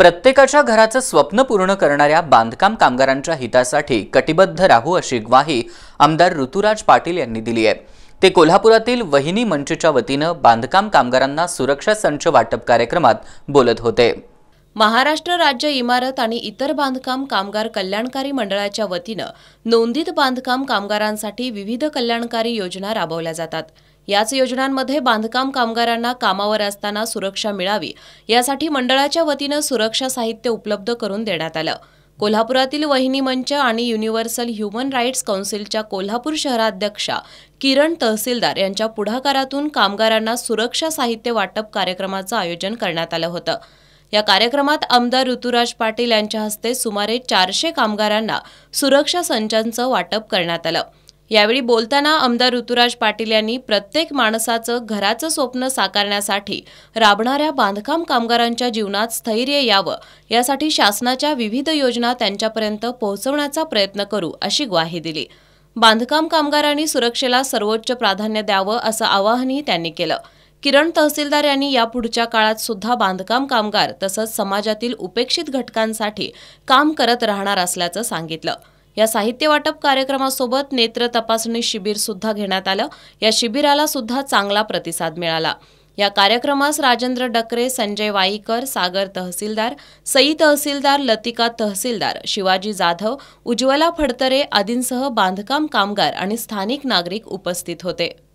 प्रत्येकाच्या घराचं स्वप्न पूर्ण करणाऱ्या बांधकाम कामगारांच्या हितासाठी कटिबद्ध राहू अशी ग्वाही आमदार ऋतुराज पाटील यांनी दिली आहे ते कोल्हापुरातील वहिनी मंचच्या वतीनं बांधकाम कामगारांना सुरक्षा संच वाटप कार्यक्रमात बोलत होते महाराष्ट्र राज्य इमारत आणि इतर बांधकाम कामगार कल्याणकारी मंडळाच्या वतीनं नोंदित बांधकाम कामगारांसाठी विविध कल्याणकारी योजना राबवल्या जातात याच योजनांमध्ये बांधकाम कामगारांना कामावर असताना सुरक्षा मिळावी यासाठी मंडळाच्या वतीनं सुरक्षा साहित्य उपलब्ध करून देण्यात आलं कोल्हापुरातील वहिनी मंच आणि युनिव्हर्सल ह्युमन राईट्स काउन्सिलच्या कोल्हापूर शहराध्यक्षा किरण तहसीलदार यांच्या पुढाकारातून कामगारांना सुरक्षा साहित्य वाटप कार्यक्रमाचं आयोजन करण्यात आलं होतं या कार्यक्रमात आमदार ऋतुराज पाटील यांच्या हस्ते सुमारे चारशे कामगारांना सुरक्षा संचांचं वाटप करण्यात आलं यावेळी बोलताना आमदार ऋतुराज पाटील यांनी प्रत्येक माणसाचं घराचं स्वप्न साकारण्यासाठी राबणाऱ्या बांधकाम कामगारांच्या जीवनात स्थैर्य यावं यासाठी शासनाच्या विविध योजना त्यांच्यापर्यंत पोहोचवण्याचा प्रयत्न करू अशी ग्वाही दिली बांधकाम कामगारांनी सुरक्षेला सर्वोच्च प्राधान्य द्यावं असं आवाहनही त्यांनी केलं किरण तहसीलदार यांनी यापुढच्या काळात सुद्धा बांधकाम कामगार तसंच समाजातील उपेक्षित घटकांसाठी काम करत राहणार असल्याचं सांगितलं या साहित्य वाटप कार्यक्रमासोबत नेत्र तपासणी शिबिर सुद्धा घेण्यात आलं या शिबिराला सुद्धा चांगला प्रतिसाद मिळाला या कार्यक्रमास राजेंद्र डकरे संजय वाईकर सागर तहसीलदार सई तहसीलदार लतिका तहसीलदार शिवाजी जाधव उज्ज्वला फडतरे आदींसह बांधकाम कामगार आणि स्थानिक नागरिक उपस्थित होते